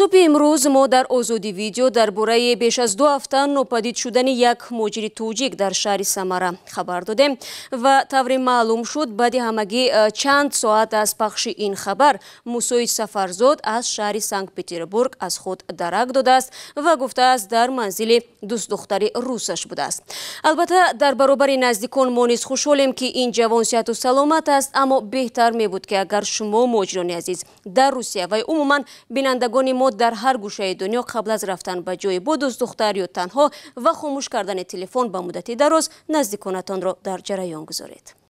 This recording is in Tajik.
Субҳи имрӯз мо дар озоди видео дар бораи беш аз ду ҳафта нопадид шудани як муҳоҷири туҷик дар шаҳри самара хабар додем ва тавре маълум шуд баъди ҳамагӣ э, чанд соат аз пахши ин хабар мусоид сафарзод аз шаҳри санкт-петербург аз худ дарак додааст ва гуфтааст дар манзили дӯстдухтари русаш будааст албатта дар баробари наздикон мо низ хушҳолем ки ин ҷавон сеҳату саломат аст аммо беҳтар мебуд ки агар шумо муҳоҷирони азиз дар русия ва умуман бинандагони мо дар ҳар гӯшаи дунё қабл аз рафтан ба ҷое бо дуздухтар ё танҳо ва хомӯш кардани телефон ба муддати дароз наздиконатонро дар ҷараён гузоред